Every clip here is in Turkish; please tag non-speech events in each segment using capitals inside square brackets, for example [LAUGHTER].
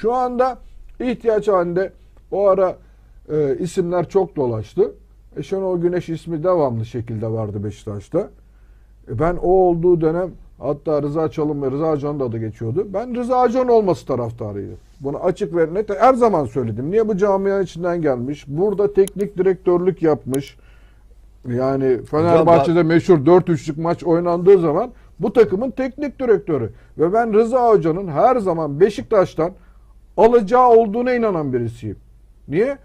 Şu anda ihtiyaç halinde o ara e, isimler çok dolaştı. E Şenol Güneş ismi devamlı şekilde vardı Beşiktaş'ta. E ben o olduğu dönem hatta Rıza Çalın ve Rıza Can da da geçiyordu. Ben Rıza Can olması taraftarıyım. Bunu açık ve net her zaman söyledim. Niye bu camianın içinden gelmiş? Burada teknik direktörlük yapmış. Yani Fenerbahçe'de meşhur 4-3'lük maç oynandığı zaman bu takımın teknik direktörü. Ve ben Rıza Hoca'nın her zaman Beşiktaş'tan alacağı olduğuna inanan birisiyim. Niye?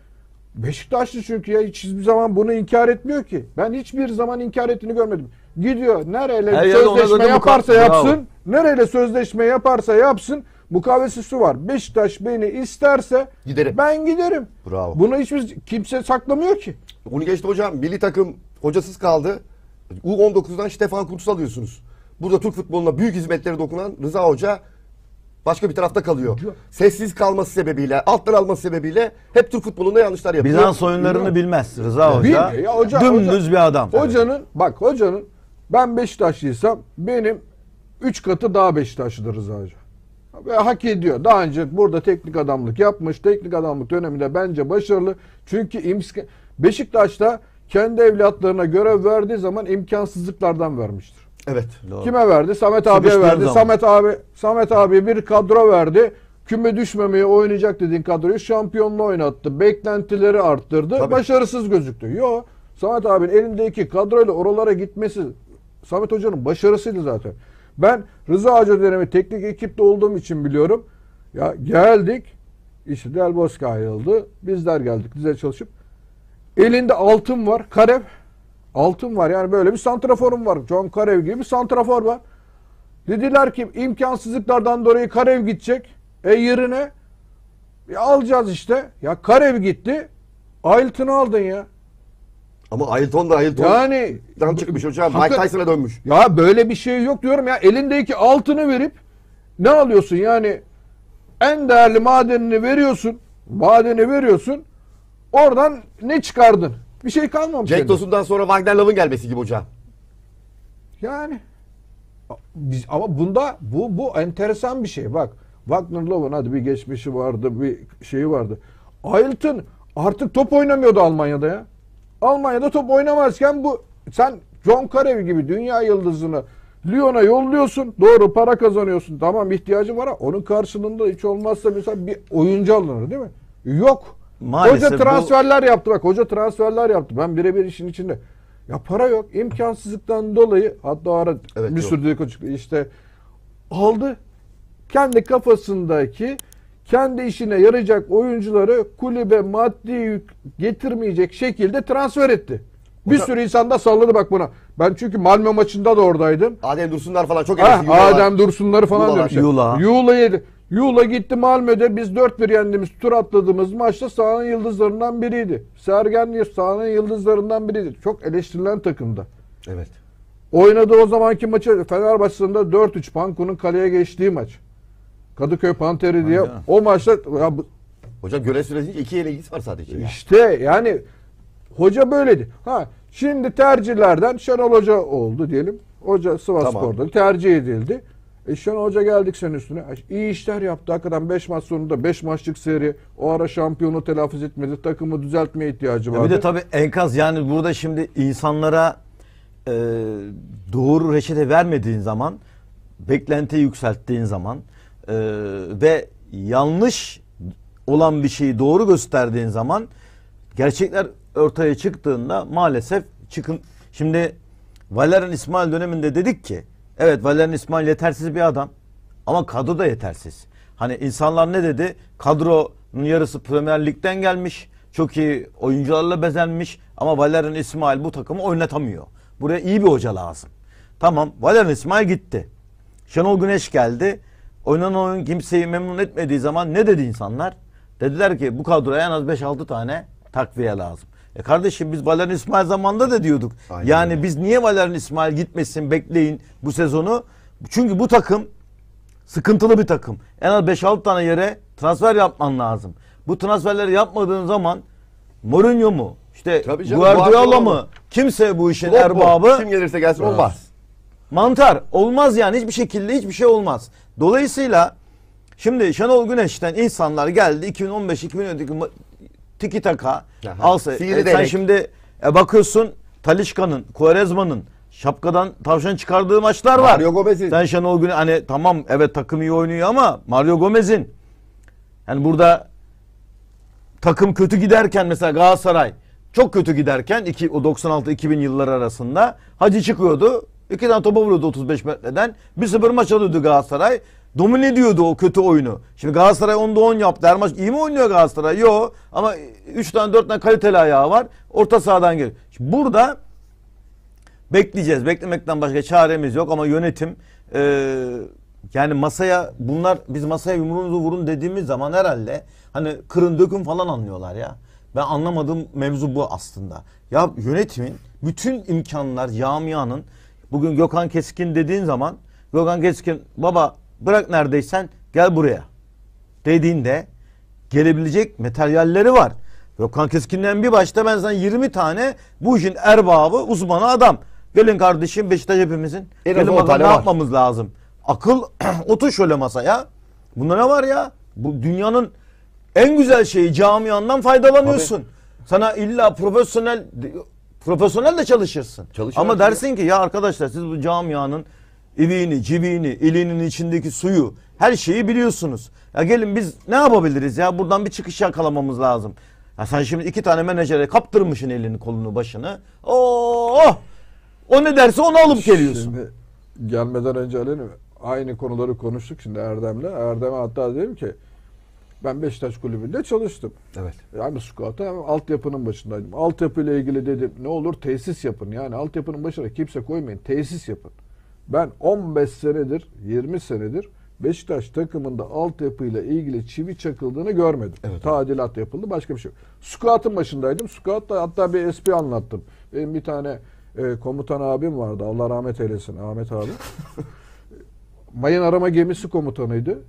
Beşiktaşlı çünkü ya hiç hiçbir zaman bunu inkar etmiyor ki. Ben hiçbir zaman inkar ettiğini görmedim. Gidiyor nereyle Her sözleşme yaparsa yapsın, Bravo. nereyle sözleşme yaparsa yapsın mukavesi su var. Beşiktaş beni isterse giderim. ben giderim. Bravo. Bunu hiçbir kimse saklamıyor ki. Onu geçti hocam. Milli takım hocasız kaldı. U19'dan Stefan Kuntz'u alıyorsunuz. Burada Türk futboluna büyük hizmetleri dokunan Rıza Hoca başka bir tarafta kalıyor. Sessiz kalması sebebiyle, alttan alması sebebiyle hep Türk futbolunda yanlışlar yapıyor. Bizans oyunlarını Bilmiyorum. bilmez Rıza Hoca. Bilmiyor ya hoca. Dümdüz hoca, bir adam. Hocanın evet. bak hocanın ben Beşiktaşlıysam benim 3 katı daha Beşiktaşlıdır Rıza Hoca. Ve hak ediyor. Daha önce burada teknik adamlık yapmış. Teknik adamlık döneminde bence başarılı. Çünkü imska Beşiktaş'ta kendi evlatlarına görev verdiği zaman imkansızlıklardan vermiştir. Evet. Doğru. Kime verdi? Samet abiye verdi. Zaman. Samet abi Samet abi bir kadro verdi. Küme düşmemeye oynayacak dediğin kadroyu şampiyonla oynattı. Beklentileri arttırdı. Tabii. Başarısız gözüktü. Yo. Samet abinin elindeki kadroyla oralara gitmesi Samet Hoca'nın başarısıydı zaten. Ben Rıza Hoca dönemi teknik ekipte olduğum için biliyorum. Ya geldik işte Del Bosque ayrıldı. Bizler geldik bize çalışıp. Elinde altın var. Karep Altın var yani böyle bir santraforum var. John Karev gibi bir santrafor var. Dediler ki imkansızlıklardan dolayı Karev gidecek. E yerine e, alacağız işte. Ya Karev gitti. Ailton'u aldın ya. Ama Ailton da Ailton. Yani. çıkmış hocam. Mike Tyson'a dönmüş. Ya böyle bir şey yok diyorum ya. Elindeki altını verip ne alıyorsun yani? En değerli madenini veriyorsun. Madeni veriyorsun. Oradan ne çıkardın? Bir şey kalmamış. Cenk elinde. sonra Wagner Love'ın gelmesi gibi hocam. Yani biz, ama bunda bu bu enteresan bir şey. Bak Wagner Love'ın hadi bir geçmişi vardı, bir şeyi vardı. Ailton artık top oynamıyordu Almanya'da ya. Almanya'da top oynamazken bu sen John Karev gibi dünya yıldızını Lyon'a yolluyorsun. Doğru para kazanıyorsun. Tamam ihtiyacın var ama onun karşılığında hiç olmazsa mesela bir oyuncu alınır değil mi? Yok maalesef hoca transferler bu... yaptı bak hoca transferler yaptı. Ben birebir işin içinde. Ya para yok. imkansızlıktan dolayı hatta ara evet, bir sürü açıklı işte aldı. Kendi kafasındaki kendi işine yarayacak oyuncuları kulübe maddi yük getirmeyecek şekilde transfer etti. Bir Hocam, sürü insan da salladı bak buna. Ben çünkü Malmö maçında da oradaydım. Adem Dursunlar falan çok ah, eleştirdi. Adem Dursunları falan diyormuş. Yula. Yula'yı Yula gitti Malmö'de biz 4-1 yendiğimiz tur atladığımız maçta sahanın yıldızlarından biriydi. Sergen sahanın yıldızlarından biriydi. Çok eleştirilen takımda. Evet. Oynadı o zamanki maçı Fenerbahçe'sinde 4-3 Panku'nun kaleye geçtiği maç. Kadıköy Panteri Aynen. diye o maçta ya bu, Hoca göle sürecinde iki yere var sadece. İşte yani hoca böyledi. Ha şimdi tercihlerden Şenol Hoca oldu diyelim. Hoca Sivas tamam. Spor'da tercih edildi. E Şen Hoca geldik senin üstüne. İyi işler yaptı. Hakikaten 5 maç sonunda 5 maçlık seri. O ara şampiyonu telaffuz etmedi. Takımı düzeltmeye ihtiyacı vardı. Ya bir de tabii enkaz yani burada şimdi insanlara e, doğru reçete vermediğin zaman beklenti yükselttiğin zaman e, ve yanlış olan bir şeyi doğru gösterdiğin zaman gerçekler ortaya çıktığında maalesef çıkın. Şimdi Valerian İsmail döneminde dedik ki Evet Valerian İsmail yetersiz bir adam. Ama kadro da yetersiz. Hani insanlar ne dedi? Kadronun yarısı Premier Lig'den gelmiş. Çok iyi oyuncularla bezenmiş. Ama Valerian İsmail bu takımı oynatamıyor. Buraya iyi bir hoca lazım. Tamam Valerian İsmail gitti. Şenol Güneş geldi. Oynanan oyun kimseyi memnun etmediği zaman ne dedi insanlar? Dediler ki bu kadroya en az 5-6 tane takviye lazım. E kardeşim biz Valerian İsmail zamanında da diyorduk. Aynen yani öyle. biz niye Valerian İsmail gitmesin bekleyin bu sezonu. Çünkü bu takım sıkıntılı bir takım. En az 5-6 tane yere transfer yapman lazım. Bu transferleri yapmadığın zaman Mourinho mu? İşte canım, Guardiola mı? Kimse bu işin Klopp erbabı. Kim gelirse gelsin olmaz. Evet. Mantar olmaz yani hiçbir şekilde hiçbir şey olmaz. Dolayısıyla şimdi Şenol Güneş'ten insanlar geldi 2015-2017 tiki taka. alsa e, sen şimdi e, bakıyorsun Talişka'nın, Kuarezma'nın şapkadan tavşan çıkardığı maçlar var. Mario Gomez'in. Sen Şenol Güne hani tamam evet takım iyi oynuyor ama Mario Gomez'in. Yani burada takım kötü giderken mesela Galatasaray çok kötü giderken iki, o 96-2000 yılları arasında Hacı çıkıyordu. İki tane topa vuruyordu 35 metreden. bir 0 maç alıyordu Galatasaray. Domine ediyordu o kötü oyunu. Şimdi Galatasaray 10'da 10 yaptı. Her maç iyi mi oynuyor Galatasaray? Yok. Ama 3 tane 4 tane kaliteli ayağı var. Orta sahadan gelir. Şimdi burada bekleyeceğiz. Beklemekten başka çaremiz yok ama yönetim e, yani masaya bunlar biz masaya yumruğunuzu vurun dediğimiz zaman herhalde hani kırın dökün falan anlıyorlar ya. Ben anlamadığım mevzu bu aslında. Ya yönetimin bütün imkanlar camianın bugün Gökhan Keskin dediğin zaman Gökhan Keskin baba Bırak neredeysen gel buraya. Dediğinde gelebilecek materyalleri var. Gökhan Keskin'den bir başta ben sana 20 tane bu işin erbabı, uzmanı adam. Gelin kardeşim Beşiktaş hepimizin. Gelin bakalım ne var. yapmamız lazım. Akıl [CLEARS THROAT] otur şöyle masaya. Bunda ne var ya? Bu dünyanın en güzel şeyi camiandan faydalanıyorsun. Tabii. Sana illa profesyonel profesyonel de çalışırsın. Çalışır Ama dersin ya. ki ya arkadaşlar siz bu camianın İviğini, civiğini, ilinin içindeki suyu her şeyi biliyorsunuz. Ya gelin biz ne yapabiliriz ya buradan bir çıkış yakalamamız lazım. Ya sen şimdi iki tane menajere kaptırmışsın elini kolunu başını. Oh! O ne derse onu alıp geliyorsun. Şimdi gelmeden önce Ali aynı konuları konuştuk şimdi Erdem'le. Erdem'e hatta dedim ki ben Beşiktaş Kulübü'nde çalıştım. Evet. Yani squat'a hem altyapının başındaydım. Altyapıyla ilgili dedim ne olur tesis yapın. Yani altyapının başına kimse koymayın. Tesis yapın. Ben 15 senedir, 20 senedir Beşiktaş takımında altyapıyla ilgili çivi çakıldığını görmedim. Evet, Tadilat evet. yapıldı, başka bir şey yok. Scout'ın başındaydım. Scout'ta hatta bir SP anlattım. Benim bir tane e, komutan abim vardı. Allah rahmet eylesin Ahmet abi. [LAUGHS] Mayın arama gemisi komutanıydı.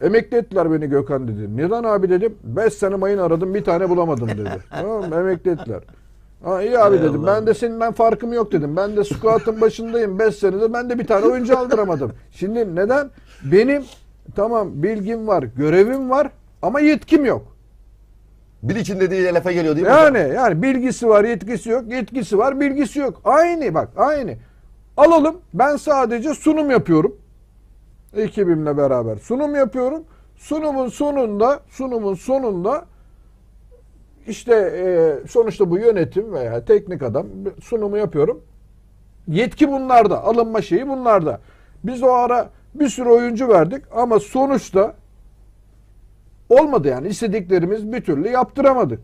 Emekli ettiler beni Gökhan dedi. Neden abi dedim. 5 sene mayın aradım bir tane bulamadım dedi. [LAUGHS] tamam emekli ettiler. Ha, iyi abi Ey dedim. Allah. Ben de seninden farkım yok dedim. Ben de squat'ın [LAUGHS] başındayım 5 senedir. Ben de bir tane oyuncu aldıramadım. Şimdi neden? Benim tamam bilgim var, görevim var ama yetkim yok. Bil için dediği lafa geliyor değil mi? Yani yani bilgisi var, yetkisi yok, yetkisi var, bilgisi yok. Aynı bak, aynı. Alalım. Ben sadece sunum yapıyorum. Ekibimle beraber sunum yapıyorum. Sunumun sonunda, sunumun sonunda işte e, sonuçta bu yönetim veya teknik adam sunumu yapıyorum. Yetki bunlarda. Alınma şeyi bunlarda. Biz o ara bir sürü oyuncu verdik ama sonuçta olmadı yani. istediklerimiz bir türlü yaptıramadık.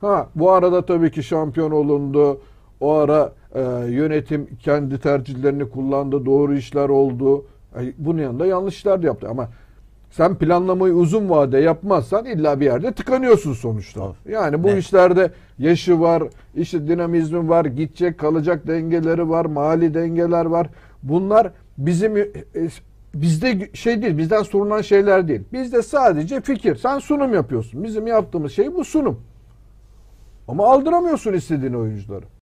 Ha bu arada tabii ki şampiyon olundu. O ara e, yönetim kendi tercihlerini kullandı. Doğru işler oldu. E, bunun yanında yanlış işler de yaptı ama sen planlamayı uzun vade yapmazsan illa bir yerde tıkanıyorsun sonuçta. Yani bu ne? işlerde yaşı var, işte dinamizmi var, gidecek kalacak dengeleri var, mali dengeler var. Bunlar bizim e, e, bizde şey değil, bizden sorulan şeyler değil. Bizde sadece fikir. Sen sunum yapıyorsun. Bizim yaptığımız şey bu sunum. Ama aldıramıyorsun istediğin oyuncuları.